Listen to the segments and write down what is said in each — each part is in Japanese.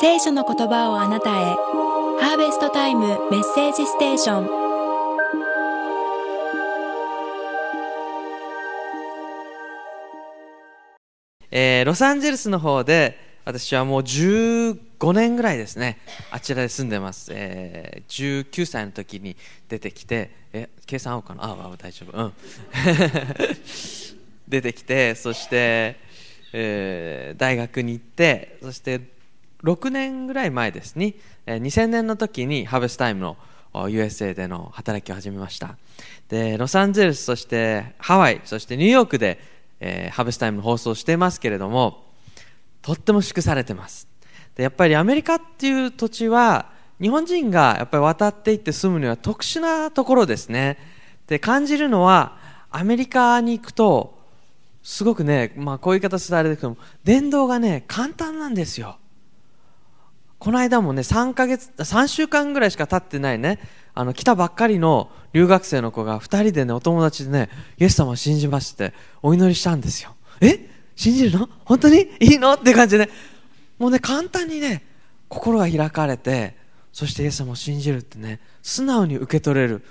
聖書の言葉をあなたへハーベストタイムメッセージステーションえー、ロサンゼルスの方で私はもう15年ぐらいですねあちらで住んでます、えー、19歳の時に出てきてえ計算合うかなああ大丈夫うん 出てきてそして、えー、大学に行ってそして6年ぐらい前ですね2000年の時にハーベスタイムの USA での働きを始めましたでロサンゼルスそしてハワイそしてニューヨークで、えー、ハーベスタイムの放送していますけれどもとっても祝されてますでやっぱりアメリカっていう土地は日本人がやっぱり渡っていって住むには特殊なところですねで感じるのはアメリカに行くとすごくね、まあ、こういう言い方するとあれですけども伝道がね簡単なんですよこの間もね3ヶ月3週間ぐらいしか経ってないねあの来たばっかりの留学生の子が2人でねお友達でねイエス様を信じましてお祈りしたんですよえ信じるの本当にいいのって感じで、ね、もうね簡単にね心が開かれてそしてイエス様を信じるってね素直に受け取れる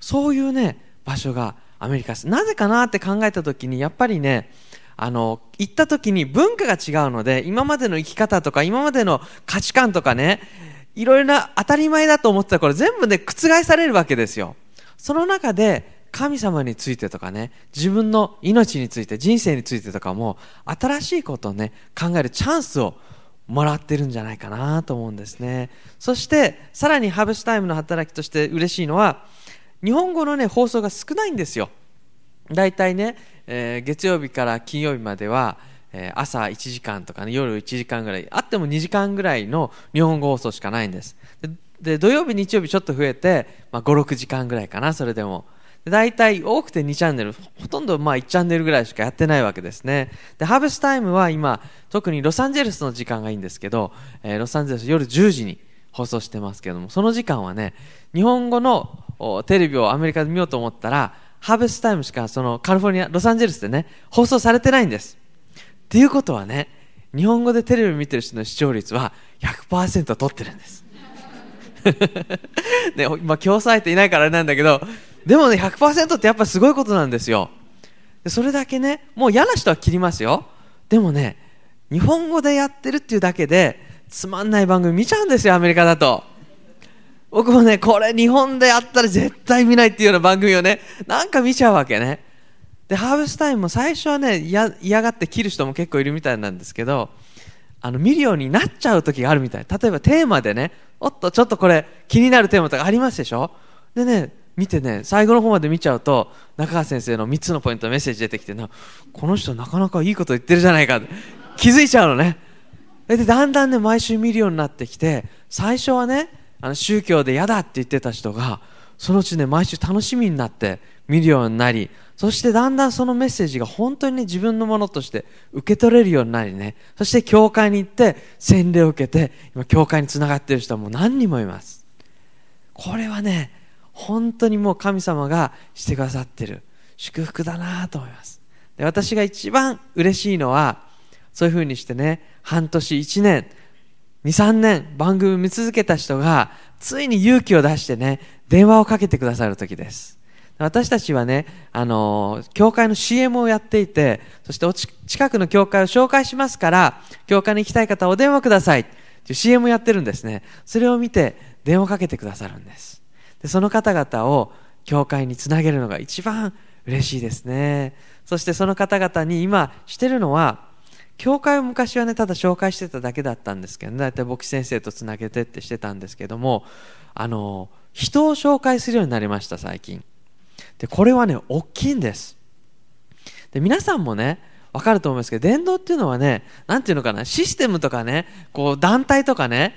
そういうね場所がアメリカですなぜかなって考えた時にやっぱりねあの行った時に文化が違うので今までの生き方とか今までの価値観とかねいろいろな当たり前だと思ってたこれ全部ね覆されるわけですよその中で神様についてとかね自分の命について人生についてとかも新しいことをね考えるチャンスをもらってるんじゃないかなと思うんですねそしてさらにハブスタイムの働きとして嬉しいのは日本語のね放送が少ないんですよ大体ね、えー、月曜日から金曜日までは、えー、朝1時間とか、ね、夜1時間ぐらいあっても2時間ぐらいの日本語放送しかないんですで土曜日日曜日ちょっと増えて、まあ、56時間ぐらいかなそれでも大体多くて2チャンネルほとんどまあ1チャンネルぐらいしかやってないわけですねでハーベスタイムは今特にロサンゼルスの時間がいいんですけど、えー、ロサンゼルス夜10時に放送してますけどもその時間はね日本語のテレビをアメリカで見ようと思ったらハーベスタイムしかそのカリフォルニアロサンゼルスでね放送されてないんですっていうことはね日本語でテレビ見てる人の視聴率は100%取ってるんです ね、今競争相手いないからあれなんだけどでもね100%ってやっぱすごいことなんですよそれだけねもう嫌な人は切りますよでもね日本語でやってるっていうだけでつまんない番組見ちゃうんですよアメリカだと僕もね、これ日本でやったら絶対見ないっていうような番組をね、なんか見ちゃうわけね。で、ハーブスタインも最初はね、嫌がって切る人も結構いるみたいなんですけど、あの見るようになっちゃう時があるみたい例えばテーマでねおっとちょっとこれ気になるテーマとかありますでしょでね見てね最後の方まで見ちゃうと中川先生の3つのポイントメッセージ出てきてなこの人なかなかいいこと言ってるじゃないかって気づいちゃうのねでだんだんね毎週見るようになってきて最初はねあの宗教で嫌だって言ってた人がそのうちね毎週楽しみになって見るようになりそしてだんだんそのメッセージが本当に、ね、自分のものとして受け取れるようになりねそして教会に行って洗礼を受けて今教会につながっている人はもう何人もいますこれはね本当にもう神様がしてくださってる祝福だなと思いますで私が一番嬉しいのはそういうふうにしてね半年1年23年番組見続けた人がついに勇気を出してね電話をかけてくださる時です私たちはねあの教会の CM をやっていてそしてお近くの教会を紹介しますから教会に行きたい方はお電話くださいっていう CM をやってるんですねそれを見て電話かけてくださるんですでその方々を教会につなげるのが一番嬉しいですねそしてその方々に今してるのは教会を昔はねただ紹介してただけだったんですけど、ね、大体牧師先生とつなげてってしてたんですけどもあの人を紹介するようになりました最近でこれはね大きいんですで皆さんもね分かると思うんですけど伝道っていうのはね何ていうのかなシステムとかねこう団体とかね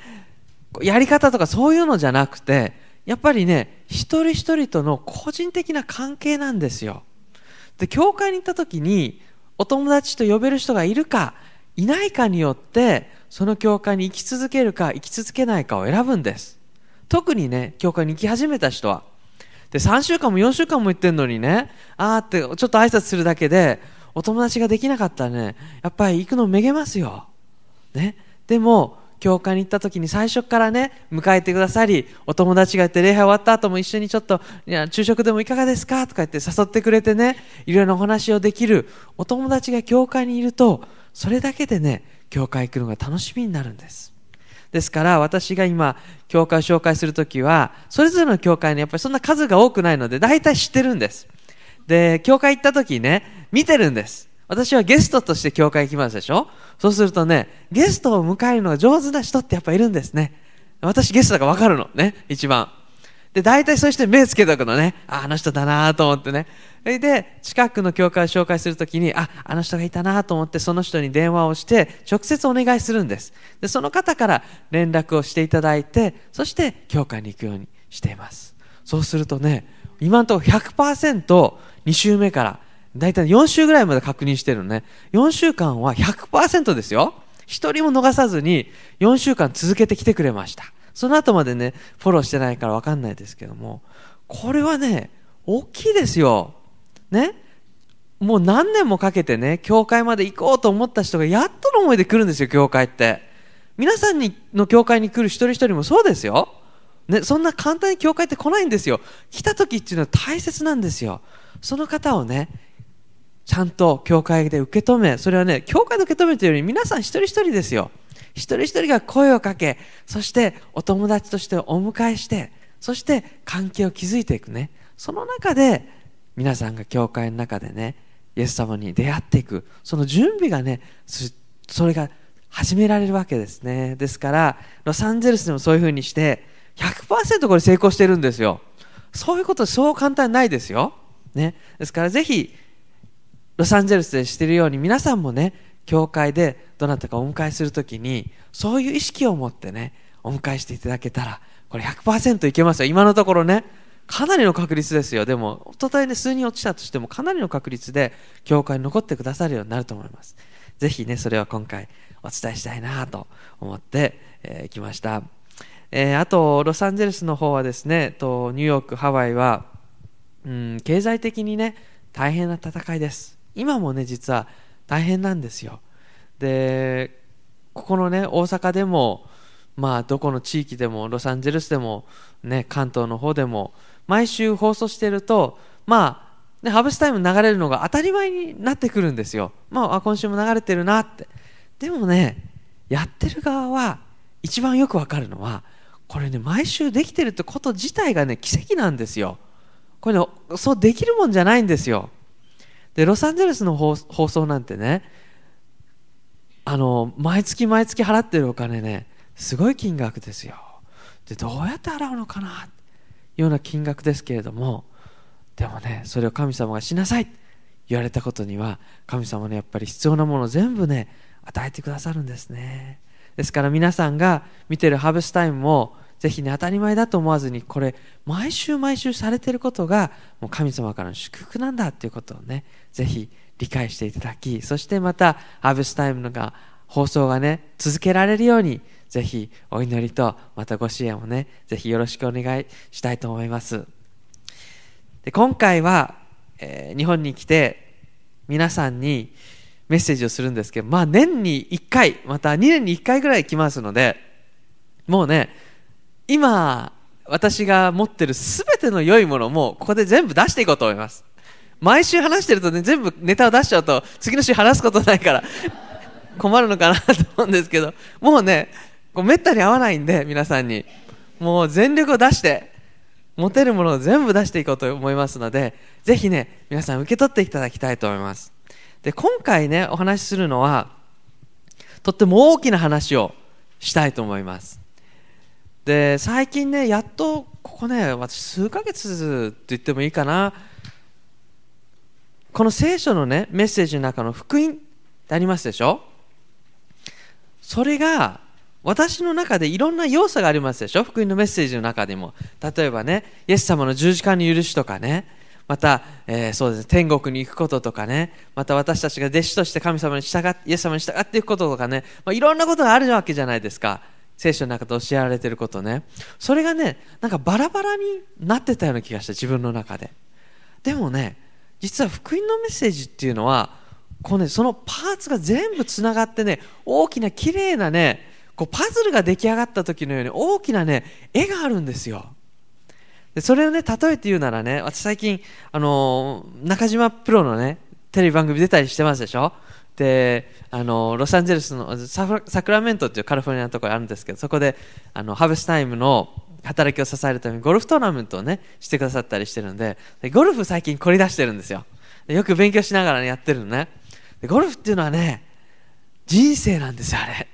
やり方とかそういうのじゃなくてやっぱりね一人一人との個人的な関係なんですよで教会に行った時にお友達と呼べる人がいるかいないかによってその教会に行き続けるか行き続けないかを選ぶんです特にね教会に行き始めた人はで3週間も4週間も行ってんのにねあーってちょっと挨拶するだけでお友達ができなかったらねやっぱり行くのめげますよ、ね、でも教会に行った時に最初からね迎えてくださりお友達がいて礼拝終わった後も一緒にちょっといや昼食でもいかがですかとか言って誘ってくれてねいろいろなお話をできるお友達が教会にいるとそれだけでね教会行くのが楽しみになるんですですから私が今教会を紹介する時はそれぞれの教会にやっぱりそんな数が多くないので大体知ってるんですで教会行った時ね見てるんです私はゲストとして教会来ますでしょそうするとね、ゲストを迎えるのが上手な人ってやっぱいるんですね。私ゲストだからわかるの。ね。一番。で、大体そうして目つけておくのね。あ、あの人だなと思ってね。それで、近くの教会を紹介するときに、あ、あの人がいたなと思って、その人に電話をして、直接お願いするんです。で、その方から連絡をしていただいて、そして教会に行くようにしています。そうするとね、今のところ100%、2週目から大体4週ぐらいまで確認してるのね。4週間は100%ですよ。一人も逃さずに4週間続けてきてくれました。その後までね、フォローしてないからわかんないですけども、これはね、大きいですよ。ね。もう何年もかけてね、教会まで行こうと思った人がやっとの思いで来るんですよ、教会って。皆さんにの教会に来る一人一人もそうですよ。ね、そんな簡単に教会って来ないんですよ。来た時っていうのは大切なんですよ。その方をね、ちゃんと教会で受け止め、それはね、教会で受け止めというより皆さん一人一人ですよ。一人一人が声をかけ、そしてお友達としてお迎えして、そして関係を築いていくね。その中で皆さんが教会の中でね、イエス様に出会っていく。その準備がね、それが始められるわけですね。ですから、ロサンゼルスでもそういうふうにして、100%これ成功してるんですよ。そういうことそう簡単ないですよ。ね。ですからぜひ、ロサンゼルスでしているように皆さんもね教会でどなたかお迎えするときにそういう意識を持ってねお迎えしていただけたらこれ100%いけますよ今のところねかなりの確率ですよでも一昨日ね数人落ちたとしてもかなりの確率で教会に残ってくださるようになると思いますぜひねそれは今回お伝えしたいなと思って、えー、きました、えー、あとロサンゼルスの方はですねとニューヨークハワイは、うん、経済的にね大変な戦いです今もね実は大変なんですよでここのね大阪でもまあどこの地域でもロサンゼルスでもね関東の方でも毎週放送してるとまあでハブスタイム流れるのが当たり前になってくるんですよ。まあ、今週も流れてるなって。でもね、やってる側は一番よくわかるのは、これね、毎週できてるってこと自体がね、奇跡なんですよ。これね、そうできるもんじゃないんですよ。でロサンゼルスの放送なんてねあの毎月毎月払ってるお金ねすごい金額ですよでどうやって払うのかないうような金額ですけれどもでもねそれを神様がしなさい言われたことには神様のやっぱり必要なもの全部ね与えてくださるんですねですから皆さんが見てるハーブスタイムもぜひね、当たり前だと思わずに、これ、毎週毎週されてることが、もう神様からの祝福なんだっていうことをね、ぜひ理解していただき、そしてまた、ハーベスタイムのが、放送がね、続けられるように、ぜひお祈りと、またご支援をね、ぜひよろしくお願いしたいと思います。で今回は、えー、日本に来て、皆さんにメッセージをするんですけど、まあ年に1回、また2年に1回ぐらい来ますので、もうね、今私が持ってるすべての良いものもここで全部出していこうと思います毎週話してるとね全部ネタを出しちゃうと次の週話すことないから困るのかなと思うんですけどもうねこうめったに合わないんで皆さんにもう全力を出して持てるものを全部出していこうと思いますのでぜひね皆さん受け取っていただきたいと思いますで今回ねお話しするのはとっても大きな話をしたいと思いますで最近ねやっとここね私数ヶ月って言ってもいいかなこの聖書のねメッセージの中の福音ってありますでしょそれが私の中でいろんな要素がありますでしょ福音のメッセージの中でも例えばねイエス様の十字架の許しとかねまた、えー、そうです、ね、天国に行くこととかねまた私たちが弟子として神様に従ってイエス様に従っていくこととかね、まあ、いろんなことがあるわけじゃないですか聖書の中で教えられてることねそれがねなんかバラバラになってたような気がした自分の中ででもね実は福音のメッセージっていうのはこう、ね、そのパーツが全部つながってね大きな綺麗なねこうパズルが出来上がった時のように大きなね絵があるんですよでそれをね例えて言うならね私最近あの中島プロのねテレビ番組出たりしてますでしょであのロサンゼルスのサクラメントっていうカリフォルニアのところあるんですけどそこであのハーベスタイムの働きを支えるためにゴルフトーナメントをねしてくださったりしてるんでゴルフ最近凝り出してるんですよよく勉強しながら、ね、やってるのねでゴルフっていうのはね人生なんですよあれ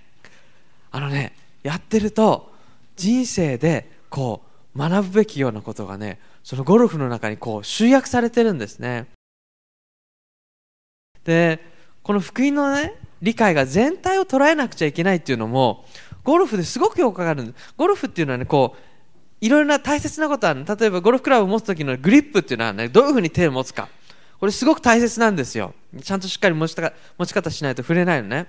あのねやってると人生でこう学ぶべきようなことがねそのゴルフの中にこう集約されてるんですねでこの福音のね理解が全体を捉えなくちゃいけないっていうのもゴルフですごく評価があるんですゴルフっていうのはねこういろいろな大切なことは、る例えばゴルフクラブを持つ時のグリップっていうのはねどういうふうに手を持つかこれすごく大切なんですよちゃんとしっかり持ちた持ち方しないと触れないのね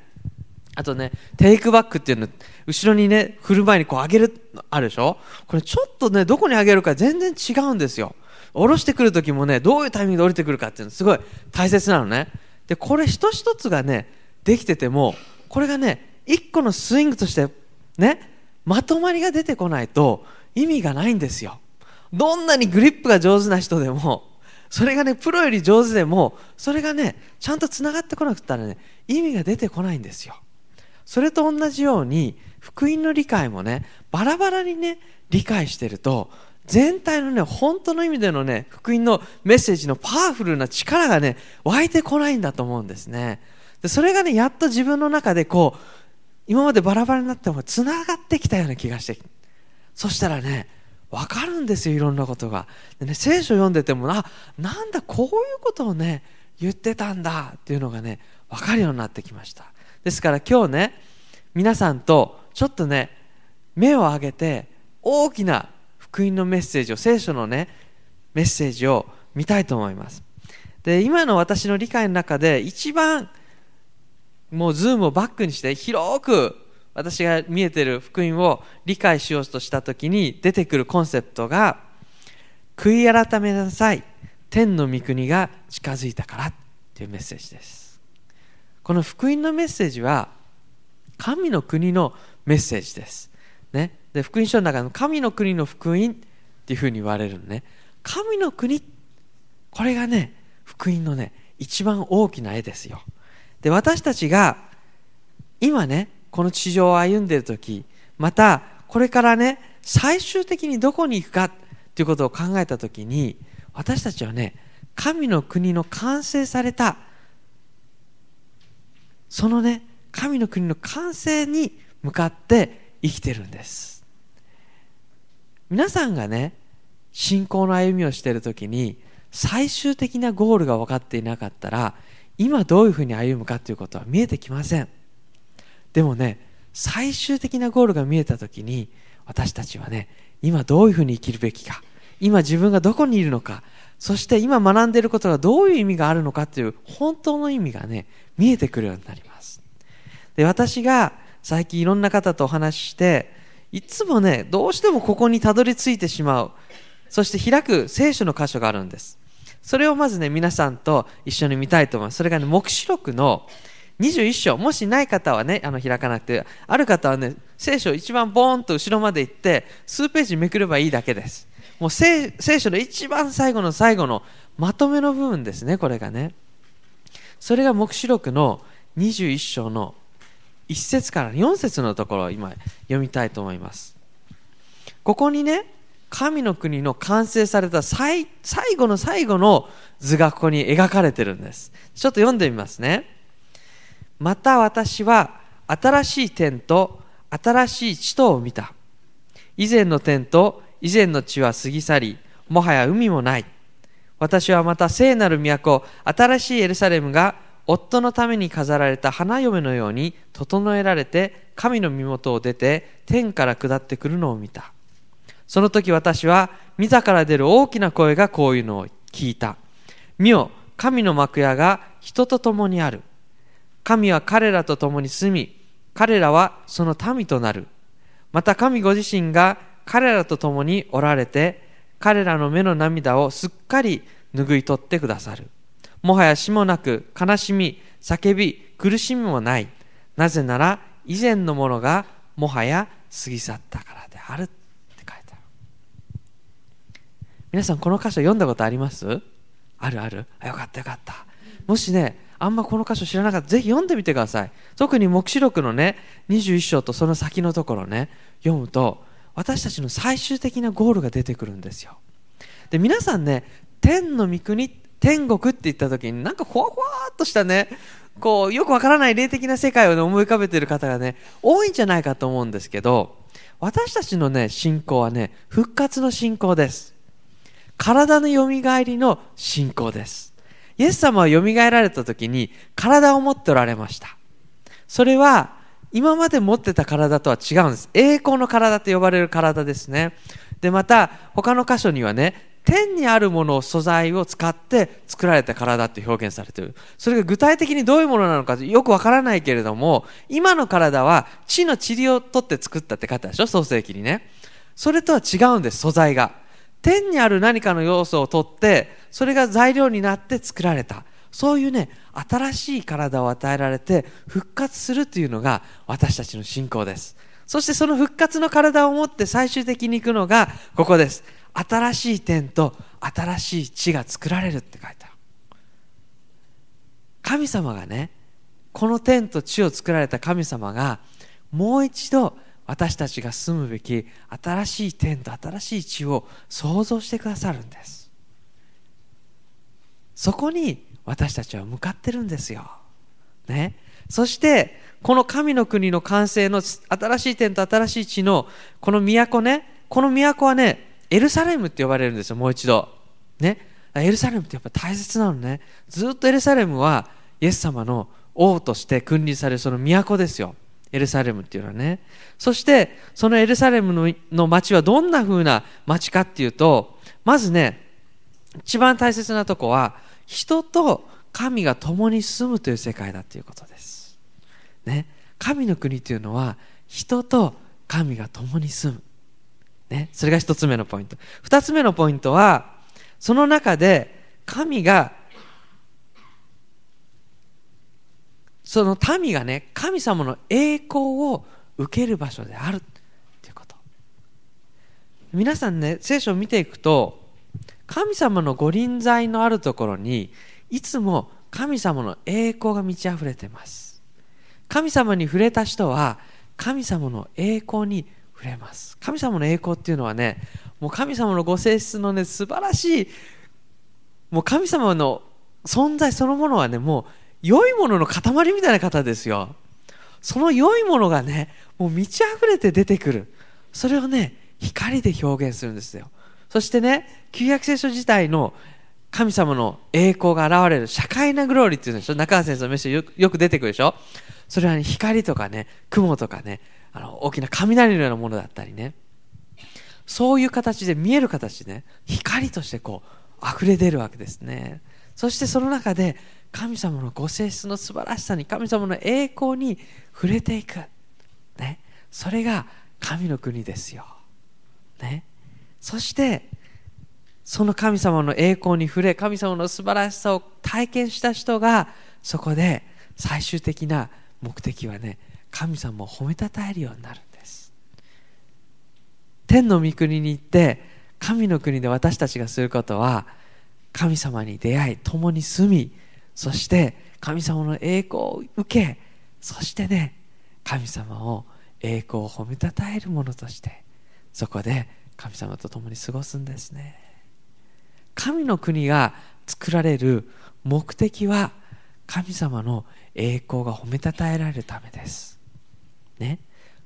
あとねテイクバックっていうの後ろにね振る前にこう上げるあるでしょこれちょっとねどこに上げるか全然違うんですよ下ろしてくる時もねどういうタイミングで降りてくるかっていうのすごい大切なのねでこれ一つ一つがねできててもこれがね一個のスイングとしてねまとまりが出てこないと意味がないんですよどんなにグリップが上手な人でもそれがねプロより上手でもそれがねちゃんとつながってこなくったらね意味が出てこないんですよそれと同じように福音の理解もねバラバラにね理解してると全体のね本当の意味でのね福音のメッセージのパワフルな力がね湧いてこないんだと思うんですねでそれがねやっと自分の中でこう今までバラバラになってもつながってきたような気がしてそしたらね分かるんですよいろんなことがで、ね、聖書読んでてもあなんだこういうことをね言ってたんだっていうのがね分かるようになってきましたですから今日ね皆さんとちょっとね目を上げて大きな福音のメッセージを、聖書のね、メッセージを見たいと思います。で、今の私の理解の中で一番、もうズームをバックにして広く私が見えてる福音を理解しようとした時に出てくるコンセプトが悔い改めなさい天の御国が近づいたからっていうメッセージですこの福音のメッセージは神の国のメッセージですねで福音書の中の神の国の福音っていうふうに言われるのね神の国これがね福音のね一番大きな絵ですよで私たちが今ねこの地上を歩んでいる時またこれからね最終的にどこに行くかということを考えた時に私たちはね神の国の完成されたそのね神の国の完成に向かって生きてるんです皆さんがね信仰の歩みをしている時に最終的なゴールが分かっていなかったら今どういうふうに歩むかということは見えてきませんでもね最終的なゴールが見えた時に私たちはね今どういうふうに生きるべきか今自分がどこにいるのかそして今学んでいることがどういう意味があるのかという本当の意味がね見えてくるようになりますで私が最近いろんな方とお話ししていつもね、どうしてもここにたどり着いてしまう。そして開く聖書の箇所があるんです。それをまずね、皆さんと一緒に見たいと思います。それがね、黙示録の21章。もしない方はね、あの開かなくて、ある方はね、聖書一番ボーンと後ろまで行って、数ページめくればいいだけです。もう聖書の一番最後の最後のまとめの部分ですね、これがね。それが黙示録の21章の1節から4節のところを今読みたいと思います。ここにね、神の国の完成された最後の最後の図がここに描かれてるんです。ちょっと読んでみますね。また私は新しい天と新しい地とを見た。以前の天と以前の地は過ぎ去り、もはや海もない。私はまた聖なる都、新しいエルサレムが夫のために飾られた花嫁のように整えられて神の身元を出て天から下ってくるのを見たその時私は御座から出る大きな声がこういうのを聞いた見よ神の幕屋が人と共にある神は彼らと共に住み彼らはその民となるまた神ご自身が彼らと共におられて彼らの目の涙をすっかり拭い取ってくださるもはや死もなく、悲しみ、叫び、苦しみもない。なぜなら、以前のものがもはや過ぎ去ったからである。って書いてある。皆さん、この箇所読んだことありますあるあるあ。よかったよかった。もしね、あんまこの箇所知らなかったら、ぜひ読んでみてください。特に黙示録のね、21章とその先のところね、読むと、私たちの最終的なゴールが出てくるんですよ。で、皆さんね、天の御国って天国って言った時になんかほわほわっとしたねこうよくわからない霊的な世界を、ね、思い浮かべてる方がね多いんじゃないかと思うんですけど私たちのね信仰はね復活の信仰です体のよみがえりの信仰ですイエス様はよみがえられた時に体を持っておられましたそれは今まで持ってた体とは違うんです栄光の体と呼ばれる体ですねでまた他の箇所にはね天にあるものを素材を使って作られた体って表現されてるそれが具体的にどういうものなのかよくわからないけれども今の体は地の塵を取って作ったって方でしょ創世記にねそれとは違うんです素材が天にある何かの要素を取ってそれが材料になって作られたそういうね新しい体を与えられて復活するというのが私たちの信仰ですそしてその復活の体を持って最終的に行くのがここです。新しい天と新しい地が作られるって書いてある神様がねこの天と地を作られた神様がもう一度私たちが住むべき新しい天と新しい地を想像してくださるんですそこに私たちは向かってるんですよ、ね、そしてこの神の国の完成の新しい天と新しい地のこの都ねこの都はねエルサレムって呼ばれるんですよ、もう一度。ね。エルサレムってやっぱ大切なのね。ずっとエルサレムはイエス様の王として君臨されるその都ですよ。エルサレムっていうのはね。そしてそのエルサレムのの町はどんな風な町かっていうと、まずね、一番大切なとこは人と神が共に住むという世界だということです。ね。神の国というのは人と神が共に住む。ね、それが1つ目のポイント2つ目のポイントはその中で神がその民がね神様の栄光を受ける場所であるということ皆さんね聖書を見ていくと神様の御臨在のあるところにいつも神様の栄光が満ち溢れてます神様に触れた人は神様の栄光にくれます神様の栄光っていうのはねもう神様のご性質のね素晴らしいもう神様の存在そのものはねもう良いものの塊みたいな方ですよその良いものがねもう満ち溢れて出てくるそれをね光で表現するんですよそしてね旧約聖書自体の神様の栄光が現れる社会なグローリーっていうんでしょ中川先生のメッセージよく出てくるでしょそれはね光とかね雲とかねあの大きな雷のようなものだったりねそういう形で見える形で、ね、光としてこう溢れ出るわけですねそしてその中で神様のご性質の素晴らしさに神様の栄光に触れていく、ね、それが神の国ですよ、ね、そしてその神様の栄光に触れ神様の素晴らしさを体験した人がそこで最終的な目的はね神様を褒めたたえるようになるんです天の御国に行って神の国で私たちがすることは神様に出会い共に住みそして神様の栄光を受けそしてね神様を栄光を褒めたたえるものとしてそこで神様と共に過ごすんですね神の国が作られる目的は神様の栄光が褒めたたえられるためですね、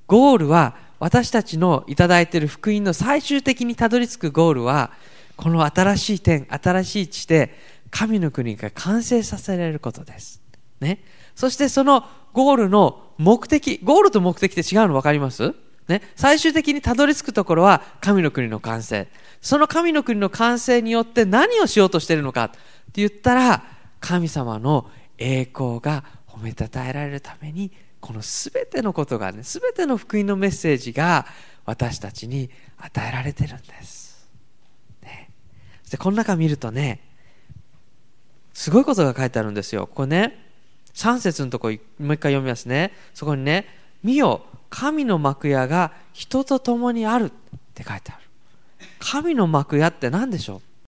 ゴールは私たちのいただいている福音の最終的にたどり着くゴールはこの新しい点新しい地で神の国が完成させられることです、ね、そしてそのゴールの目的ゴールと目的って違うの分かりますね、最終的にたどり着くところは神の国の完成その神の国の完成によって何をしようとしているのかって言ったら神様の栄光が褒めたたえられるためにこの全てのことがね全ての福音のメッセージが私たちに与えられてるんです、ね、この中見るとねすごいことが書いてあるんですよここね3節のとこもう一回読みますねそこにね「見よ神の幕屋が人と共にある」って書いてある神の幕屋って何でしょう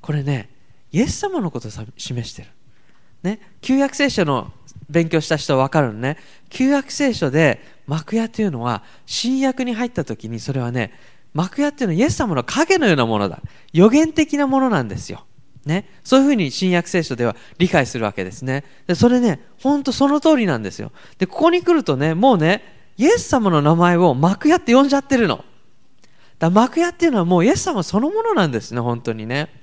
これねイエス様のことを示してるね、旧約聖書の勉強した人は分かるのね旧約聖書で幕屋というのは新約に入った時にそれはね幕屋っていうのはイエス様の影のようなものだ予言的なものなんですよ、ね、そういうふうに新約聖書では理解するわけですねでそれねほんとその通りなんですよでここに来るとねもうねイエス様の名前を幕屋って呼んじゃってるのだ幕屋っていうのはもうイエス様そのものなんですね本当にね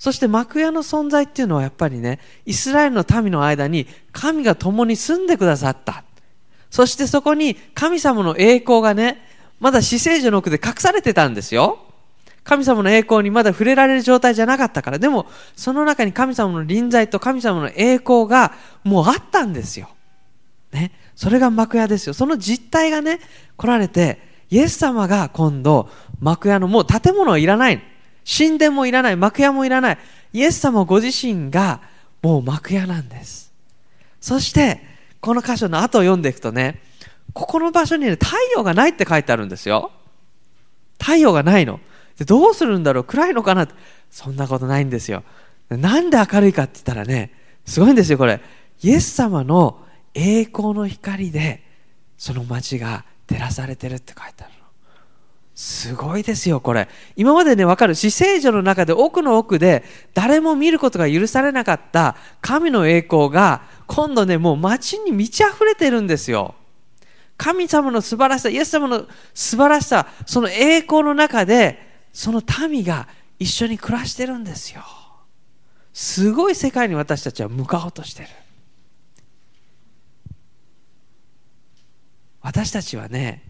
そして幕屋の存在っていうのはやっぱりね、イスラエルの民の間に神が共に住んでくださった。そしてそこに神様の栄光がね、まだ死聖女の奥で隠されてたんですよ。神様の栄光にまだ触れられる状態じゃなかったから。でも、その中に神様の臨在と神様の栄光がもうあったんですよ。ね。それが幕屋ですよ。その実態がね、来られて、イエス様が今度、幕屋のもう建物はいらない。神殿もいらない幕屋もいらないイエス様ご自身がもう幕屋なんですそしてこの箇所の後を読んでいくとねここの場所にね太陽がないって書いてあるんですよ太陽がないのでどうするんだろう暗いのかなそんなことないんですよなんで明るいかって言ったらねすごいんですよこれイエス様の栄光の光でその街が照らされてるって書いてあるすごいですよこれ今までね分かる死聖女の中で奥の奥で誰も見ることが許されなかった神の栄光が今度ねもう街に満ち溢れてるんですよ神様の素晴らしさイエス様の素晴らしさその栄光の中でその民が一緒に暮らしてるんですよすごい世界に私たちは向かおうとしてる私たちはね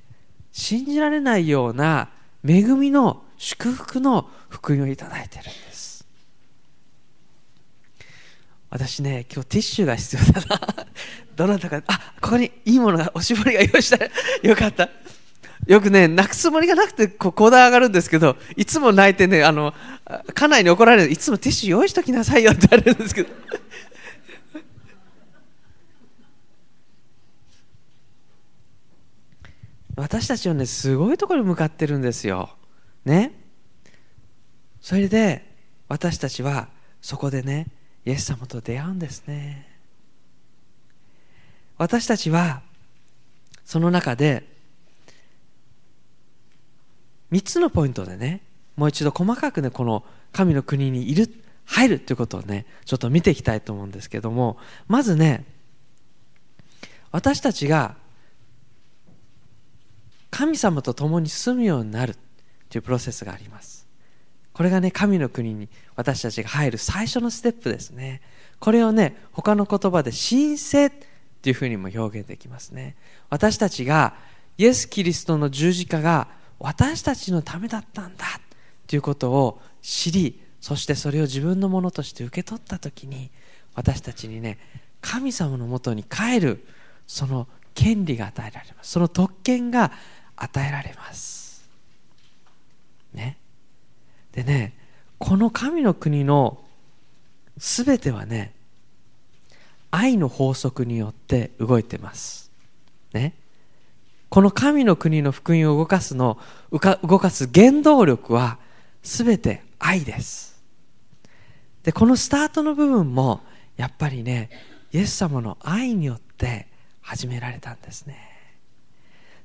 信じられないような恵みの祝福の福音をいただいてるんです私ね今日ティッシュが必要だな どなたかあここにいいものがおしぼりが用意したら よかったよくね泣くつもりがなくてここで上がるんですけどいつも泣いてねあの家内に怒られるいつもティッシュ用意しときなさいよって言われるんですけど私たちはねすごいところに向かってるんですよ。ねそれで私たちはそこでねイエス様と出会うんですね。私たちはその中で3つのポイントでねもう一度細かくねこの神の国にいる入るということをねちょっと見ていきたいと思うんですけどもまずね私たちが神様と共に住むようになるというプロセスがありますこれがね神の国に私たちが入る最初のステップですねこれをね他の言葉で神聖というふうにも表現できますね私たちがイエス・キリストの十字架が私たちのためだったんだということを知りそしてそれを自分のものとして受け取った時に私たちにね神様のもとに帰るその権利が与えられますその特権が与えられます。ね。でね、この神の国のすべてはね、愛の法則によって動いてます。ね。この神の国の福音を動かすの、動かす原動力は全て愛です。で、このスタートの部分もやっぱりね、イエス様の愛によって始められたんですね。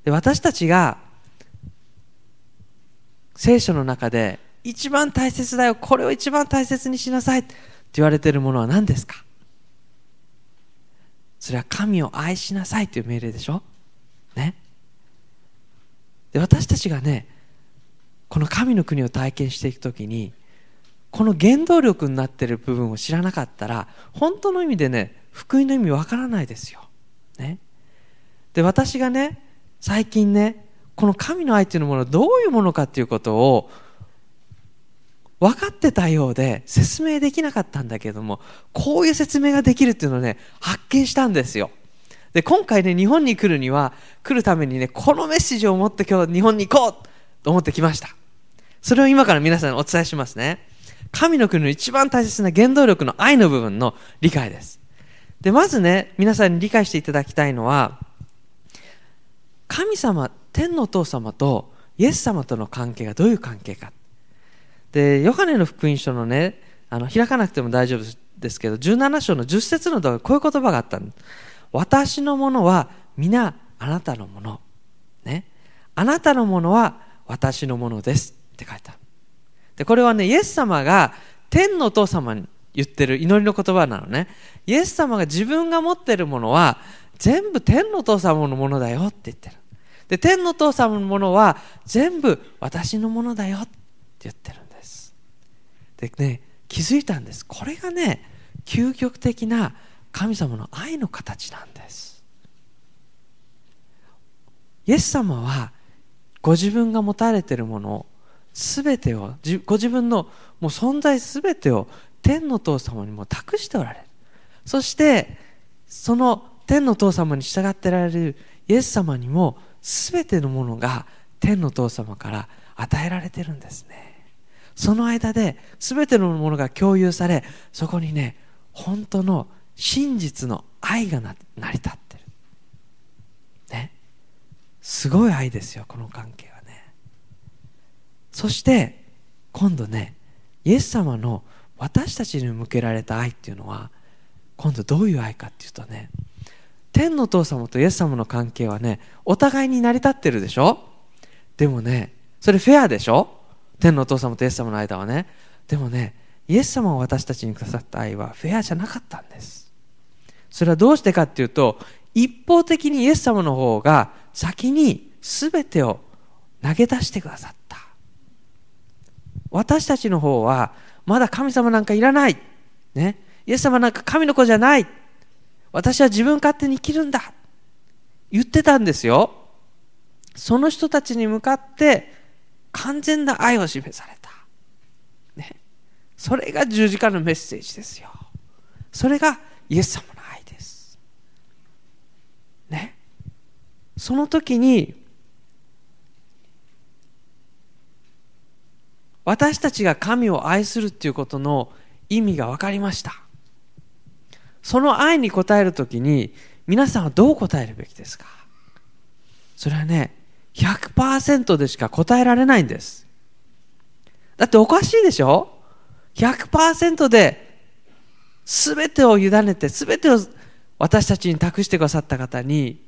で私たちが聖書の中で一番大切だよこれを一番大切にしなさいって言われているものは何ですかそれは神を愛しなさいという命令でしょねで私たちがねこの神の国を体験していく時にこの原動力になってる部分を知らなかったら本当の意味でね福音の意味わからないですよ。ね、で私がね最近ねこの神の愛というものはどういうものかということを分かってたようで説明できなかったんだけどもこういう説明ができるっていうのをね発見したんですよ。で今回ね日本に来るには来るためにねこのメッセージを持って今日日本に行こうと思ってきましたそれを今から皆さんにお伝えしますね神の国の一番大切な原動力の愛の部分の理解ですでまずね皆さんに理解していただきたいのは神様天のお父様とイエス様との関係がどういう関係かでヨハネの福音書のねあの開かなくても大丈夫ですけど17章の10節の動画こういう言葉があった私のものは皆あなたのものねあなたのものは私のものですって書いたでこれはねイエス様が天のお父様に言ってる祈りの言葉なのねイエス様が自分が持ってるものは全部天のお父様のものだよって言ってるで天のお父様のものは全部私のものだよって言ってるんですでね気づいたんですこれがね究極的な神様の愛の形なんですイエス様はご自分が持たれているもの全てをご自分のもう存在全てを天の父様にも託しておられる。そして、その天の父様に従ってられるイエス様にも全てのものが天の父様から与えられてるんですね。その間で全てのものが共有され、そこにね、本当の真実の愛が成り立ってる。ね。すごい愛ですよ、この関係はね。そして、今度ね、イエス様の私たちに向けられた愛っていうのは今度どういう愛かっていうとね天のお父様とイエス様の関係はねお互いに成り立ってるでしょでもねそれフェアでしょ天のお父様とイエス様の間はねでもねイエス様を私たちにくださった愛はフェアじゃなかったんですそれはどうしてかっていうと一方的にイエス様の方が先に全てを投げ出してくださった私たちの方はまだ神様なんかいらない。ね。イエス様なんか神の子じゃない。私は自分勝手に生きるんだ。言ってたんですよ。その人たちに向かって完全な愛を示された。ね。それが十字架のメッセージですよ。それがイエス様の愛です。ね。その時に私たちが神を愛するっていうことの意味が分かりましたその愛に応えるときに皆さんはどう答えるべきですかそれはね100%でしか答えられないんですだっておかしいでしょ100%で全てを委ねて全てを私たちに託してくださった方に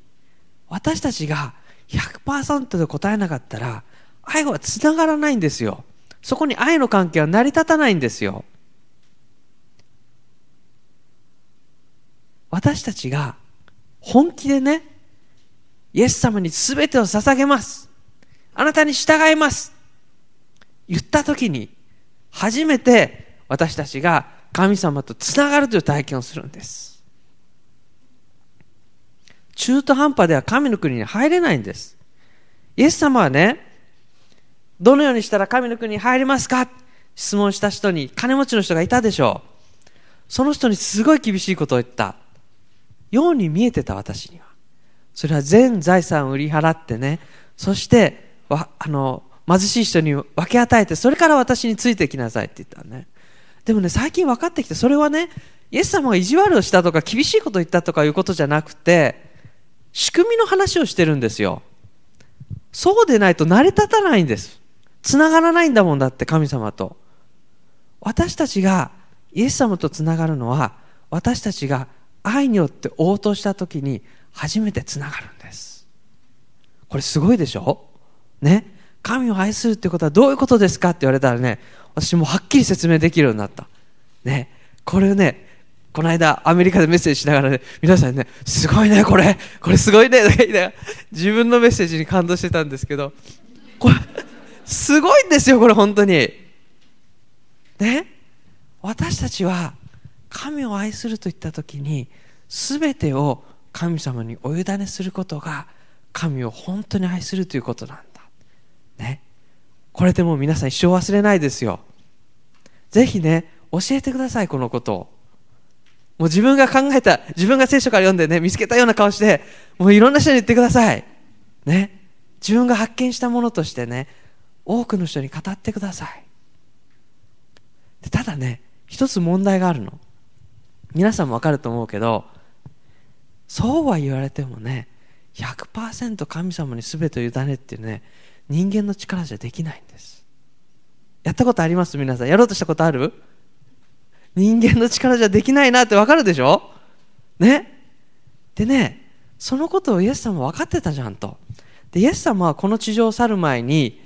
私たちが100%で答えなかったら愛はつながらないんですよそこに愛の関係は成り立たないんですよ。私たちが本気でね、イエス様に全てを捧げます。あなたに従います。言った時に、初めて私たちが神様とつながるという体験をするんです。中途半端では神の国に入れないんです。イエス様はね、どのようにしたら神の国に入りますか質問した人に金持ちの人がいたでしょう。その人にすごい厳しいことを言った。ように見えてた私には。それは全財産を売り払ってね、そしてわあの貧しい人に分け与えて、それから私についてきなさいって言ったね。でもね、最近分かってきて、それはね、イエス様が意地悪をしたとか厳しいことを言ったとかいうことじゃなくて、仕組みの話をしてるんですよ。そうでないと成り立たないんです。つながらないんだもんだって神様と私たちがイエス様とつながるのは私たちが愛によって応答した時に初めてつながるんですこれすごいでしょね神を愛するってことはどういうことですかって言われたらね私もはっきり説明できるようになったねこれねこの間アメリカでメッセージしながらね皆さんねすごいねこれこれすごいね言いながら自分のメッセージに感動してたんですけどこれすごいんですよ、これ本当に。ね私たちは神を愛すると言った時に全てを神様にお委ねすることが神を本当に愛するということなんだ。ね。これでもう皆さん一生忘れないですよ。ぜひね、教えてください、このことを。もう自分が考えた、自分が聖書から読んでね、見つけたような顔して、もういろんな人に言ってください。ね。自分が発見したものとしてね、多くの人に語ってくださいただね一つ問題があるの皆さんもわかると思うけどそうは言われてもね100%神様に全てを委ねってね人間の力じゃできないんですやったことあります皆さんやろうとしたことある人間の力じゃできないなってわかるでしょねでねそのことをイエス様分かってたじゃんとでイエス様はこの地上を去る前に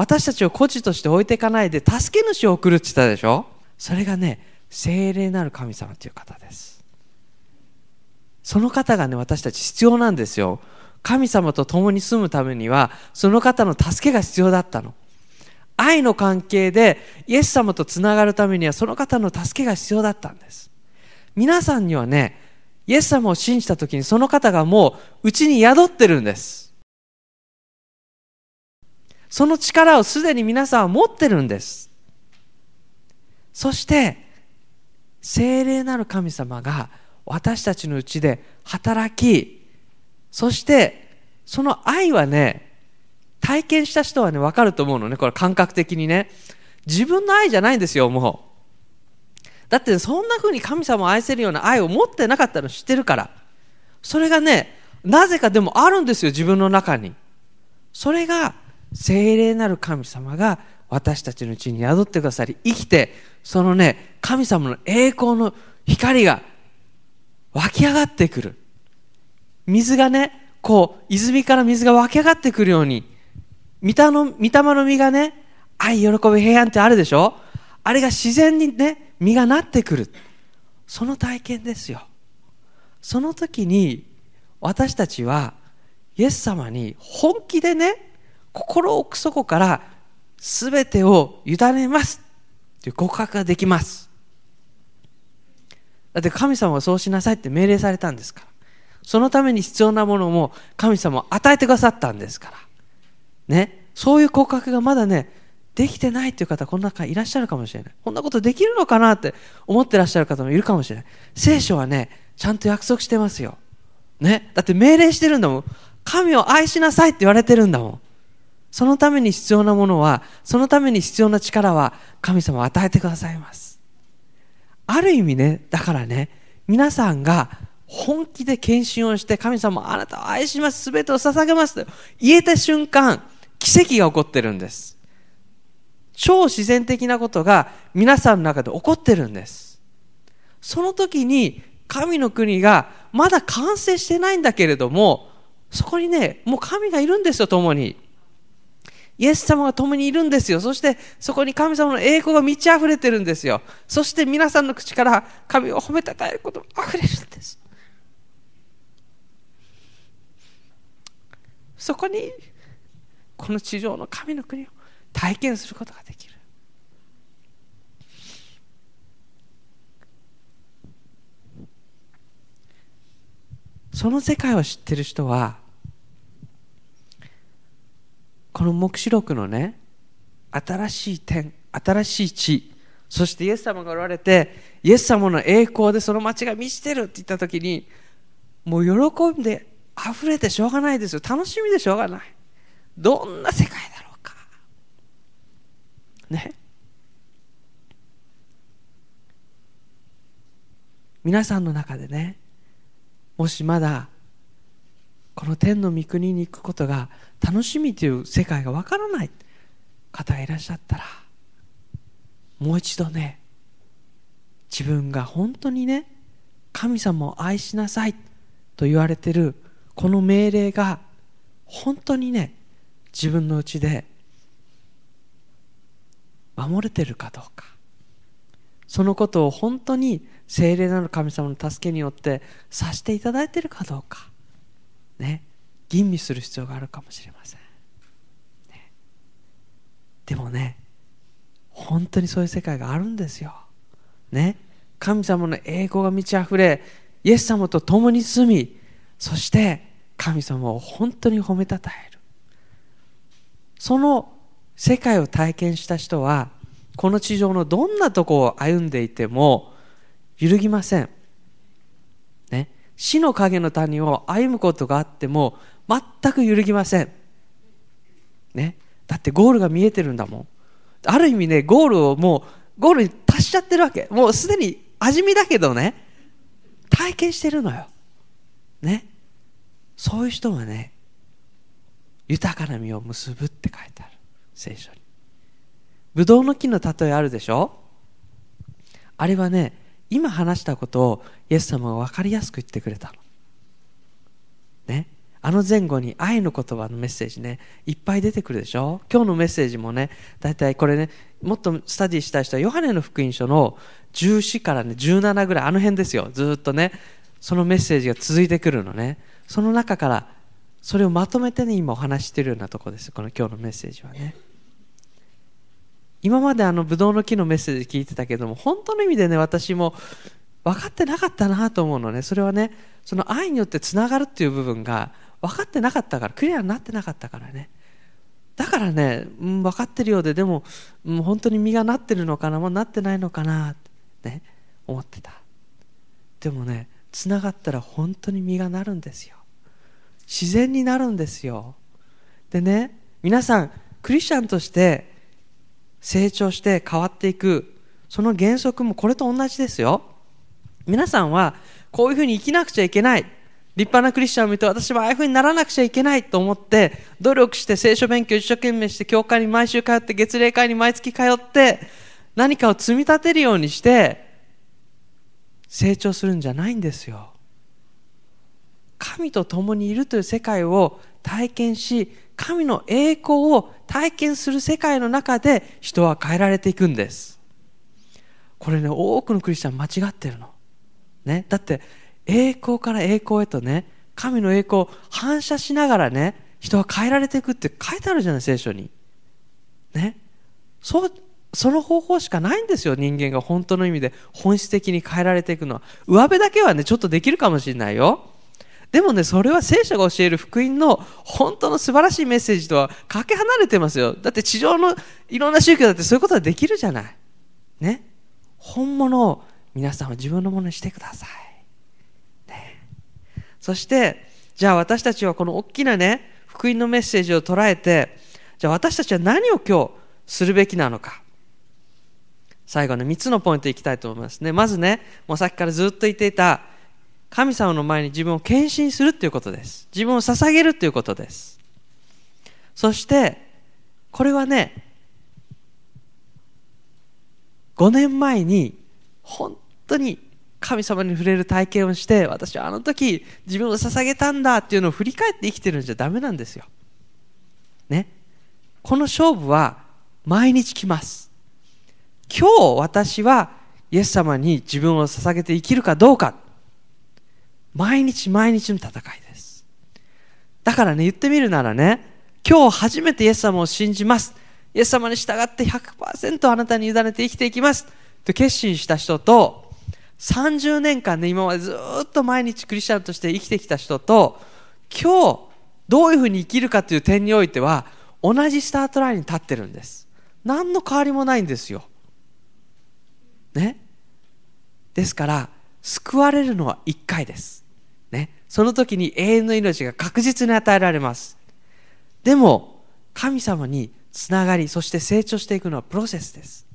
私たちを孤児として置いていかないで助け主を送るって言ったでしょそれがね精霊なる神様という方ですその方がね私たち必要なんですよ神様と共に住むためにはその方の助けが必要だったの愛の関係でイエス様とつながるためにはその方の助けが必要だったんです皆さんにはねイエス様を信じた時にその方がもううちに宿ってるんですその力をすでに皆さんは持ってるんですそして精霊なる神様が私たちのうちで働きそしてその愛はね体験した人はねわかると思うのねこれ感覚的にね自分の愛じゃないんですよもうだって、ね、そんな風に神様を愛せるような愛を持ってなかったの知ってるからそれがねなぜかでもあるんですよ自分の中にそれが聖霊なる神様が私たちのうちに宿ってくださり生きてそのね神様の栄光の光が湧き上がってくる水がねこう泉から水が湧き上がってくるように御霊の御霊の実がね愛喜び平安ってあるでしょあれが自然にね実がなってくるその体験ですよその時に私たちはイエス様に本気でね心奥底から全てを委ねますという告白ができますだって神様はそうしなさいって命令されたんですからそのために必要なものも神様は与えてくださったんですからねそういう告白がまだねできてないという方この中にいらっしゃるかもしれないこんなことできるのかなって思ってらっしゃる方もいるかもしれない聖書はねちゃんと約束してますよねだって命令してるんだもん神を愛しなさいって言われてるんだもんそのために必要なものは、そのために必要な力は神様与えてくださいます。ある意味ね、だからね、皆さんが本気で献身をして神様あなたを愛します、全てを捧げますと言えた瞬間、奇跡が起こってるんです。超自然的なことが皆さんの中で起こってるんです。その時に神の国がまだ完成してないんだけれども、そこにね、もう神がいるんですよ、共に。イエス様が共にいるんですよ。そしてそこに神様の栄光が満ち溢れてるんですよ。そして皆さんの口から神を褒めたたえることが溢れるんです。そこにこの地上の神の国を体験することができる。その世界を知ってる人はこの黙示録のね、新しい点、新しい地、そしてイエス様がおられて、イエス様の栄光でその町が満ちてるって言った時に、もう喜んで溢れてしょうがないですよ。楽しみでしょうがない。どんな世界だろうか。ね。皆さんの中でね、もしまだこの天の御国に行くことが楽しみという世界がわからない方がいらっしゃったらもう一度ね自分が本当にね神様を愛しなさいと言われてるこの命令が本当にね自分のうちで守れてるかどうかそのことを本当に精霊なる神様の助けによってさせていただいているかどうかね、吟味する必要があるかもしれません、ね、でもね本当にそういう世界があるんですよ、ね、神様の栄光が満ち溢れイエス様と共に住みそして神様を本当に褒めたたえるその世界を体験した人はこの地上のどんなとこを歩んでいても揺るぎません死の影の谷を歩むことがあっても全く揺るぎません。ね、だってゴールが見えてるんだもん。ある意味ね、ゴールをもう、ゴールに達しちゃってるわけ。もうすでに味見だけどね、体験してるのよ。ね。そういう人はね、豊かな実を結ぶって書いてある。聖書に。ぶどうの木の例えあるでしょあれはね、今話したことをイエス様が分かりやすく言ってくれたの。ね。あの前後に愛の言葉のメッセージね、いっぱい出てくるでしょ今日のメッセージもね、大体これね、もっとスタディしたい人は、ヨハネの福音書の14からね、17ぐらい、あの辺ですよ。ずっとね、そのメッセージが続いてくるのね。その中から、それをまとめてね、今お話してるようなとこです。この今日のメッセージはね。今まであのブドウの木のメッセージ聞いてたけども本当の意味でね私も分かってなかったなと思うのねそれはねその愛によってつながるっていう部分が分かってなかったからクリアになってなかったからねだからね、うん、分かってるようででも、うん、本当に実がなってるのかな、もうなってないのかなってね思ってたでもねつながったら本当に実がなるんですよ自然になるんですよでね皆さんクリスチャンとして成長して変わっていくその原則もこれと同じですよ皆さんはこういうふうに生きなくちゃいけない立派なクリスチャンを見て私はああいうふうにならなくちゃいけないと思って努力して聖書勉強一生懸命して教会に毎週通って月例会に毎月通って何かを積み立てるようにして成長するんじゃないんですよ神と共にいるという世界を体験し神の栄光を体験する世界の中で人は変えられていくんです。これね、多くのクリスチャン間違ってるの。ね。だって、栄光から栄光へとね、神の栄光を反射しながらね、人は変えられていくって書いてあるじゃない聖書に。ね。そう、その方法しかないんですよ、人間が本当の意味で本質的に変えられていくのは。上辺だけはね、ちょっとできるかもしれないよ。でもねそれは聖書が教える福音の本当の素晴らしいメッセージとはかけ離れてますよだって地上のいろんな宗教だってそういうことはできるじゃないね本物を皆さんは自分のものにしてください、ね、そしてじゃあ私たちはこの大きなね福音のメッセージを捉えてじゃあ私たちは何を今日するべきなのか最後の3つのポイントいきたいと思いますねまずねもうさっきからずっと言っていた神様の前に自分を献身するということです。自分を捧げるということです。そして、これはね、5年前に本当に神様に触れる体験をして私はあの時自分を捧げたんだっていうのを振り返って生きてるんじゃダメなんですよ。ね。この勝負は毎日来ます。今日私はイエス様に自分を捧げて生きるかどうか。毎日毎日の戦いですだからね言ってみるならね今日初めてイエス様を信じますイエス様に従って100%あなたに委ねて生きていきますと決心した人と30年間ね今までずっと毎日クリスチャンとして生きてきた人と今日どういうふうに生きるかという点においては同じスタートラインに立ってるんです何の変わりもないんですよねですから救われるのは1回ですその時に永遠の命が確実に与えられます。でも、神様につながり、そして成長していくのはプロセスです。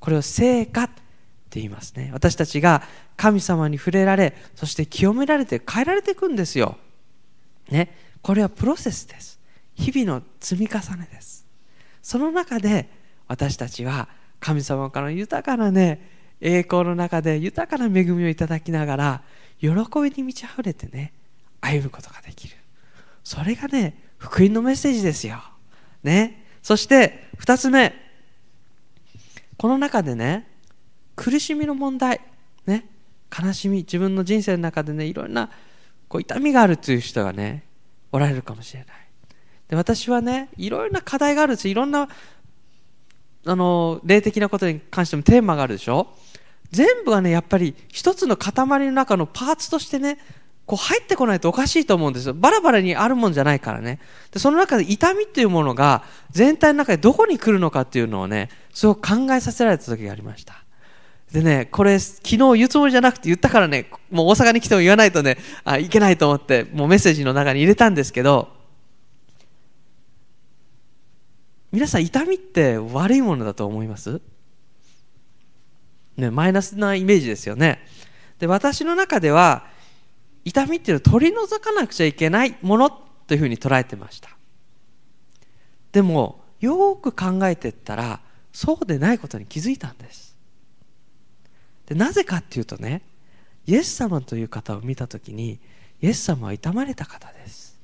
これを成果って言いますね。私たちが神様に触れられ、そして清められて変えられていくんですよ。ね。これはプロセスです。日々の積み重ねです。その中で私たちは神様から豊かなね、栄光の中で豊かな恵みをいただきながら、喜びに満ち溢れてね歩むことができるそれがね福音のメッセージですよ、ね、そして2つ目この中でね苦しみの問題、ね、悲しみ自分の人生の中でねいろんなこう痛みがあるという人がねおられるかもしれないで私はねいろいろな課題があるしいろんなあの霊的なことに関してもテーマがあるでしょ全部がねやっぱり一つの塊の中のパーツとしてねこう入ってこないとおかしいと思うんですよ。バラバラにあるもんじゃないからね。でその中で痛みっていうものが全体の中でどこに来るのかっていうのをね、すごく考えさせられた時がありました。でね、これ昨日言うつもりじゃなくて言ったからね、もう大阪に来ても言わないとね、あいけないと思ってもうメッセージの中に入れたんですけど、皆さん痛みって悪いものだと思いますね、マイナスなイメージですよねで私の中では痛みっていうのを取り除かなくちゃいけないものというふうに捉えてましたでもよく考えてったらそうでないことに気づいたんですでなぜかっていうとねイエス様という方を見た時にイエス様は痛まれた方です、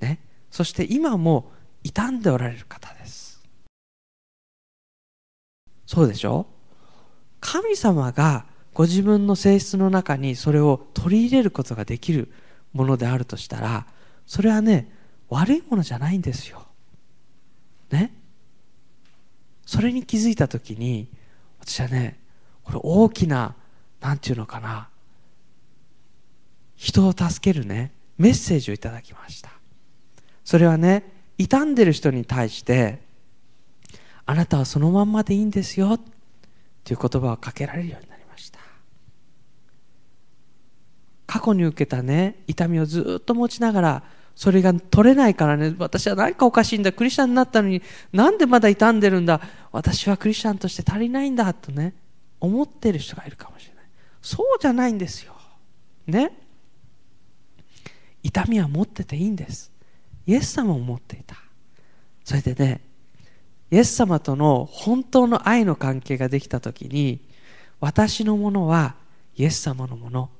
ね、そして今も痛んでおられる方ですそうでしょ神様がご自分の性質の中にそれを取り入れることができるものであるとしたらそれはね悪いものじゃないんですよ。ねそれに気づいた時に私はねこれ大きな何て言うのかな人を助けるねメッセージをいただきましたそれはね傷んでる人に対してあなたはそのまんまでいいんですよという言葉をかけられるようになりました過去に受けたね痛みをずっと持ちながらそれが取れないからね私は何かおかしいんだクリスチャンになったのになんでまだ傷んでるんだ私はクリスチャンとして足りないんだとね思ってる人がいるかもしれないそうじゃないんですよね痛みは持ってていいんですイエス様も持っていたそれでねイエス様との本当の愛の関係ができた時に私のものはイエス様のもの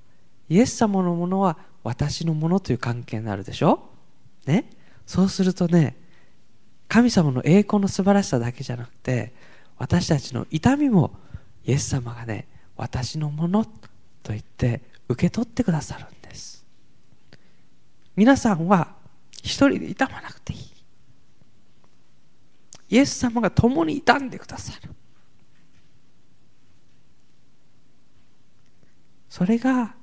イエス様のものは私のものという関係になるでしょねそうするとね神様の栄光の素晴らしさだけじゃなくて私たちの痛みもイエス様がね私のものと言って受け取ってくださるんです皆さんは一人で痛まなくていいイエス様が共に傷んでくださるそれが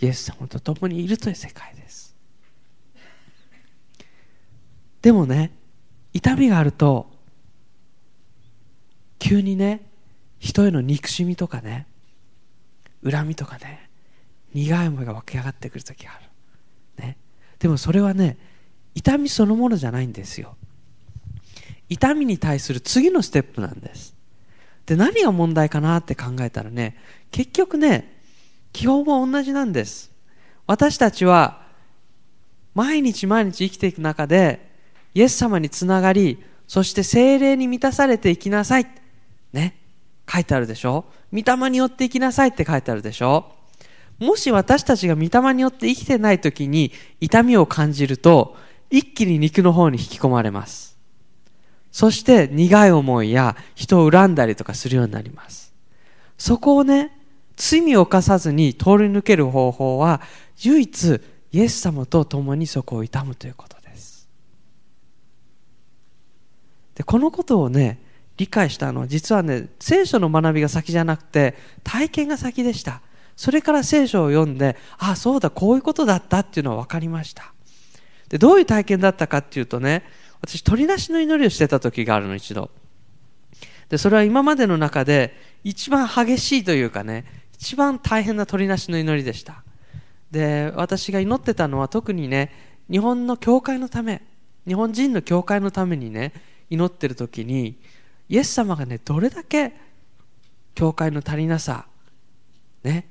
イエス様と共にいるという世界ですでもね痛みがあると急にね人への憎しみとかね恨みとかね苦い思いが湧き上がってくる時がある、ね、でもそれはね痛みそのものじゃないんですよ痛みに対する次のステップなんです。で、何が問題かなって考えたらね、結局ね、基本は同じなんです。私たちは、毎日毎日生きていく中で、イエス様につながり、そして精霊に満たされていきなさい。ね。書いてあるでしょ御霊によって生きなさいって書いてあるでしょもし私たちが御霊によって生きてない時に痛みを感じると、一気に肉の方に引き込まれます。そして苦い思いや人を恨んだりとかするようになります。そこをね、罪を犯さずに通り抜ける方法は、唯一、イエス様と共にそこを悼むということです。で、このことをね、理解したのは、実はね、聖書の学びが先じゃなくて、体験が先でした。それから聖書を読んで、ああ、そうだ、こういうことだったっていうのは分かりました。で、どういう体験だったかっていうとね、私取りしの祈りをしてた時があるの一度でそれは今までの中で一番激しいというかね一番大変な取りなしの祈りでしたで私が祈ってたのは特にね日本の教会のため日本人の教会のためにね祈ってる時にイエス様がねどれだけ教会の足りなさね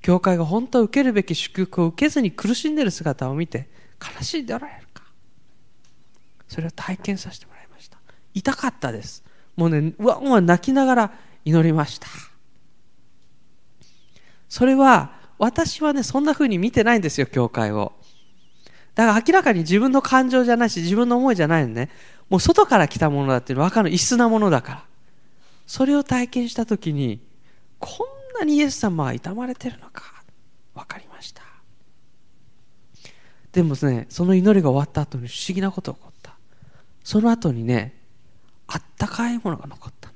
教会が本当は受けるべき祝福を受けずに苦しんでる姿を見て悲しんでおられるそれを体験させてもらいました痛かったですもうねうわうわ泣きながら祈りましたそれは私はねそんな風に見てないんですよ教会をだから明らかに自分の感情じゃないし自分の思いじゃないのねもう外から来たものだっていうの分かる異質なものだからそれを体験した時にこんなにイエス様は痛まれてるのか分かりましたでもねその祈りが終わった後に不思議なことが起こその後にねあったかいものが残ったの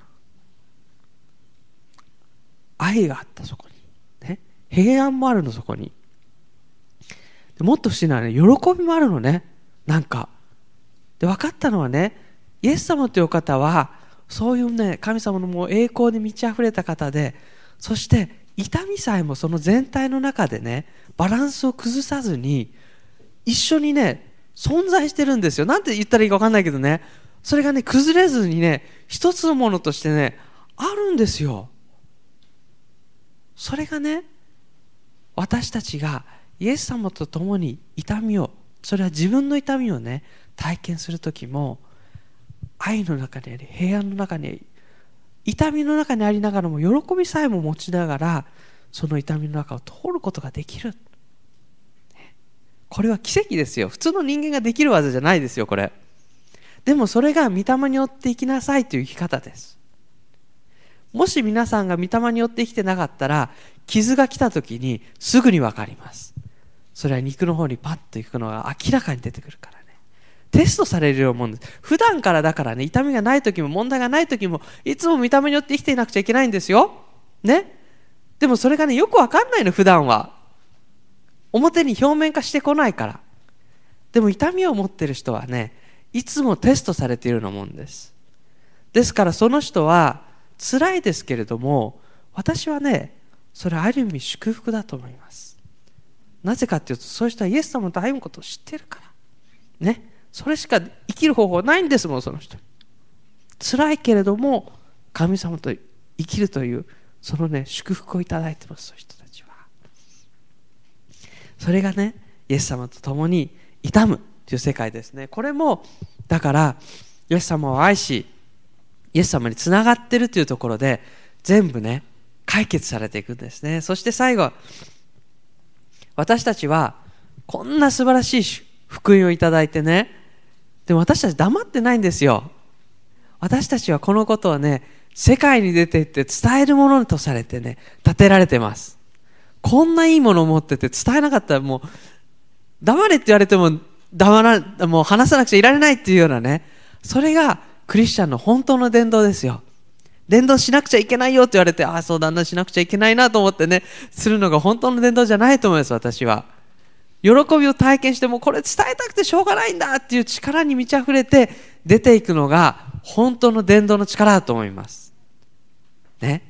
愛があったそこに、ね、平安もあるのそこにもっと不思議なのはね喜びもあるのねなんかで分かったのはねイエス様という方はそういうね神様のもう栄光に満ち溢れた方でそして痛みさえもその全体の中でねバランスを崩さずに一緒にね存在してるんですよ。なんて言ったらいいか分かんないけどね、それがね、崩れずにね、一つのものとしてね、あるんですよ。それがね、私たちがイエス様と共に痛みを、それは自分の痛みをね、体験する時も、愛の中にあり、平安の中にあり、痛みの中にありながらも、喜びさえも持ちながら、その痛みの中を通ることができる。これは奇跡ですよ普通の人間ができる技じゃないですよこれでもそれが御霊によって生きなさいという生き方ですもし皆さんが御霊によって生きてなかったら傷が来た時にすぐにわかりますそれは肉の方にパッと行くのが明らかに出てくるからねテストされるようなもんです普段からだからね痛みがない時も問題がない時もいつも見た目によって生きていなくちゃいけないんですよねでもそれがねよくわかんないの普段は表に表面化してこないからでも痛みを持ってる人はねいつもテストされているようなもんですですからその人は辛いですけれども私はねそれある意味祝福だと思いますなぜかっていうとそういう人はイエス様と歩むことを知ってるからねそれしか生きる方法ないんですもんその人辛いけれども神様と生きるというそのね祝福を頂いてますそういう人それがねイエス様と共に痛むという世界ですねこれもだからイエス様を愛しイエス様につながってるというところで全部ね解決されていくんですねそして最後私たちはこんな素晴らしい福音をいただいてねでも私たち黙ってないんですよ私たちはこのことをね世界に出ていって伝えるものとされてね立てられてますこんないいものを持ってて伝えなかったらもう黙れって言われても黙らもう話さなくちゃいられないっていうようなねそれがクリスチャンの本当の伝道ですよ伝道しなくちゃいけないよって言われてああそうだなしなくちゃいけないなと思ってねするのが本当の伝道じゃないと思います私は喜びを体験してもこれ伝えたくてしょうがないんだっていう力に満ち溢れて出ていくのが本当の伝道の力だと思いますね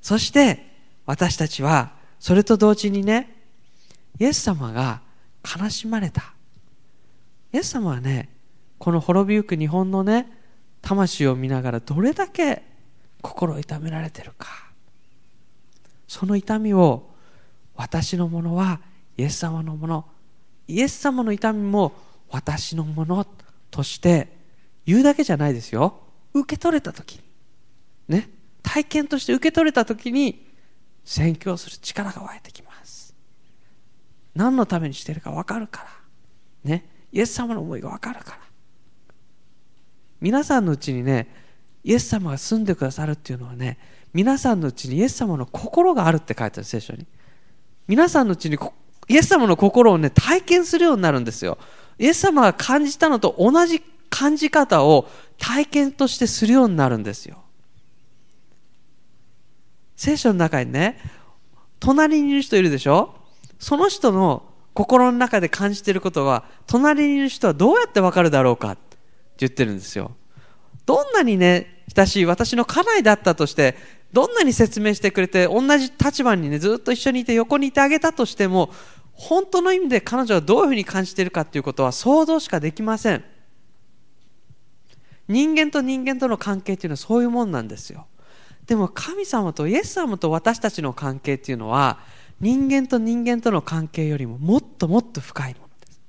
そして私たちはそれと同時にねイエス様が悲しまれたイエス様はねこの滅びゆく日本のね魂を見ながらどれだけ心を痛められてるかその痛みを私のものはイエス様のものイエス様の痛みも私のものとして言うだけじゃないですよ受け取れた時ね体験として受け取れた時に宣教する力が湧いてきます何のためにしてるか分かるからねイエス様の思いが分かるから皆さんのうちにねイエス様が住んでくださるっていうのはね皆さんのうちにイエス様の心があるって書いてある聖書に皆さんのうちにイエス様の心をね体験するようになるんですよイエス様が感じたのと同じ感じ方を体験としてするようになるんですよ聖書の中にね、隣にいる人いるでしょその人の心の中で感じていることは、隣にいる人はどうやってわかるだろうかって言ってるんですよ。どんなにね、親しい私の家内だったとして、どんなに説明してくれて、同じ立場にね、ずっと一緒にいて横にいてあげたとしても、本当の意味で彼女はどういうふうに感じているかということは想像しかできません。人間と人間との関係っていうのはそういうもんなんですよ。でも神様とイエス様と私たちの関係っていうのは人間と人間との関係よりももっともっと深いものです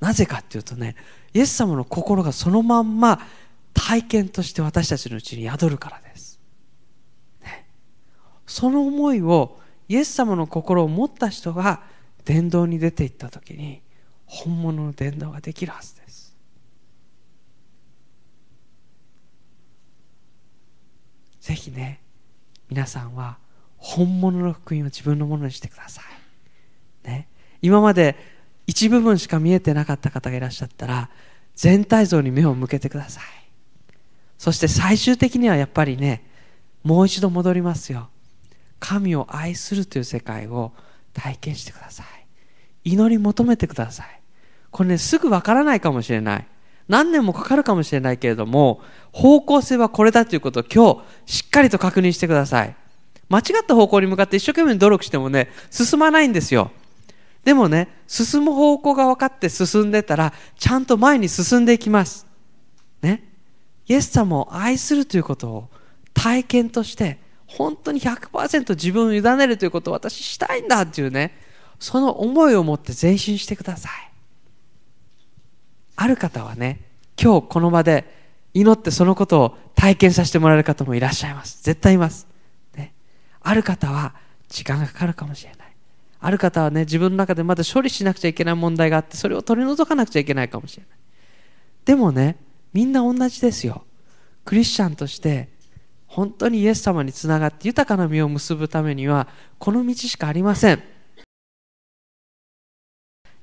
なぜかっていうとねイエス様の心がそのまんま体験として私たちのうちに宿るからです、ね、その思いをイエス様の心を持った人が伝道に出ていった時に本物の伝道ができるはずですぜひね皆さんは本物の福音を自分のものにしてください。ね、今まで一部分しか見えてなかった方がいらっしゃったら全体像に目を向けてください。そして最終的にはやっぱりねもう一度戻りますよ。神を愛するという世界を体験してください。祈り求めてください。これねすぐわからないかもしれない。何年もかかるかもしれないけれども方向性はこれだということを今日しっかりと確認してください間違った方向に向かって一生懸命努力してもね進まないんですよでもね進む方向が分かって進んでたらちゃんと前に進んでいきますねイエス様を愛するということを体験として本当に100%自分を委ねるということを私したいんだっていうねその思いを持って前進してくださいある方はね、今日この場で祈ってそのことを体験させてもらえる方もいらっしゃいます。絶対います。ね、ある方は時間がかかるかもしれない。ある方はね、自分の中でまだ処理しなくちゃいけない問題があって、それを取り除かなくちゃいけないかもしれない。でもね、みんな同じですよ。クリスチャンとして、本当にイエス様につながって豊かな実を結ぶためには、この道しかありません。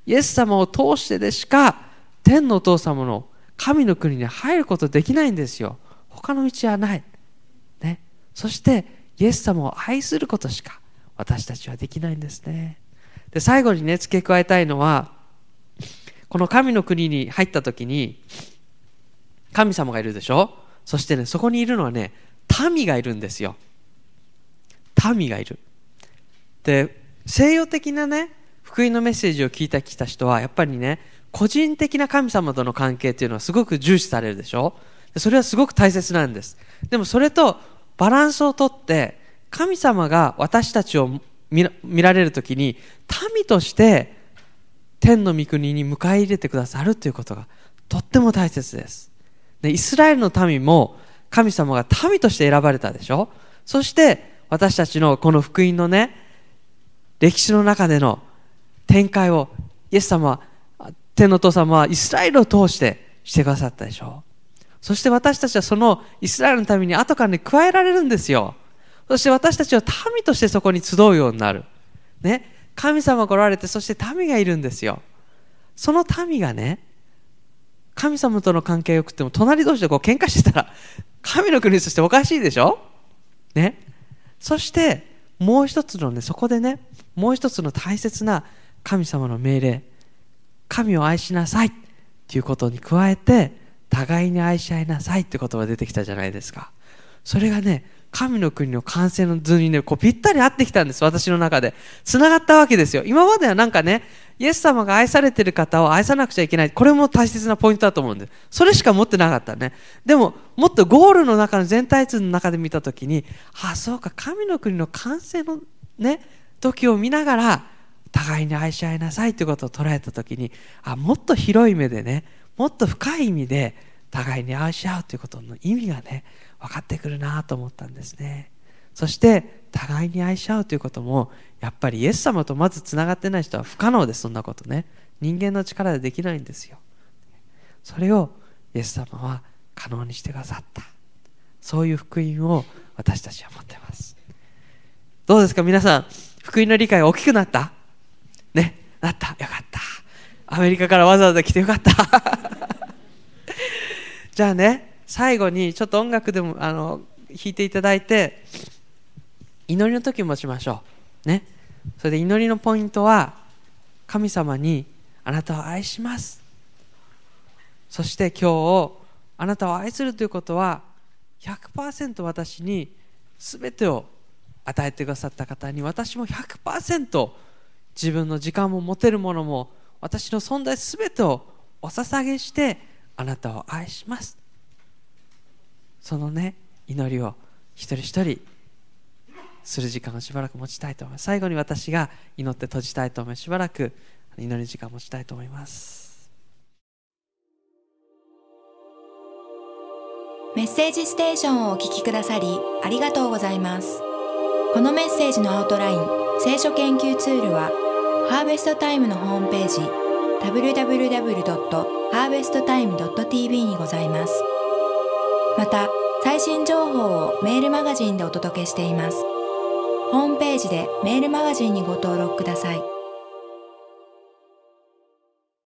イエス様を通してでしか天のお父様の神の国に入ることできないんですよ。他の道はない。ね。そして、イエス様を愛することしか私たちはできないんですね。で、最後にね、付け加えたいのは、この神の国に入った時に、神様がいるでしょそしてね、そこにいるのはね、民がいるんですよ。民がいる。で、西洋的なね、福音のメッセージを聞いた来た人は、やっぱりね、個人的な神様との関係っていうのはすごく重視されるでしょそれはすごく大切なんです。でもそれとバランスをとって、神様が私たちを見られる時に、民として天の御国に迎え入れてくださるということがとっても大切です。でイスラエルの民も神様が民として選ばれたでしょそして私たちのこの福音のね、歴史の中での展開をイエス様は天のお父様はイスラエルを通してしてくださったでしょう。そして私たちはそのイスラエルのために後からね、加えられるんですよ。そして私たちは民としてそこに集うようになる。ね。神様が来られて、そして民がいるんですよ。その民がね、神様との関係をくても、隣同士でこう喧嘩してたら、神の国としておかしいでしょね。そして、もう一つのね、そこでね、もう一つの大切な神様の命令。神を愛しなさいっていうことに加えて互いに愛し合いなさいって言葉が出てきたじゃないですかそれがね神の国の完成の図にねこうぴったり合ってきたんです私の中でつながったわけですよ今まではなんかねイエス様が愛されてる方を愛さなくちゃいけないこれも大切なポイントだと思うんですそれしか持ってなかったねでももっとゴールの中の全体図の中で見た時にああそうか神の国の完成のね時を見ながら互いに愛し合いなさいということを捉えた時にあもっと広い目でねもっと深い意味で互いに愛し合うということの意味がね分かってくるなと思ったんですねそして互いに愛し合うということもやっぱりイエス様とまずつながってない人は不可能ですそんなことね人間の力でできないんですよそれをイエス様は可能にしてくださったそういう福音を私たちは持ってますどうですか皆さん福音の理解が大きくなったね、なった、よかった。アメリカからわざわざ来てよかった。じゃあね、最後にちょっと音楽でもあの弾いていただいて、祈りの時もしましょう。ね。それで祈りのポイントは、神様にあなたを愛します。そして今日あなたを愛するということは100%私に全てを与えてくださった方に私も100%自分の時間も持てるものも私の存在すべてをお捧げしてあなたを愛しますそのね祈りを一人一人する時間をしばらく持ちたいと思います最後に私が祈って閉じたいと思いますしばらく祈り時間を持ちたいと思いますメッセージステーションをお聞きくださりありがとうございますこのメッセージのアウトライン聖書研究ツールはハーベストタイムのホームページ www.harvesttime.tv にございますまた最新情報をメールマガジンでお届けしていますホームページでメールマガジンにご登録ください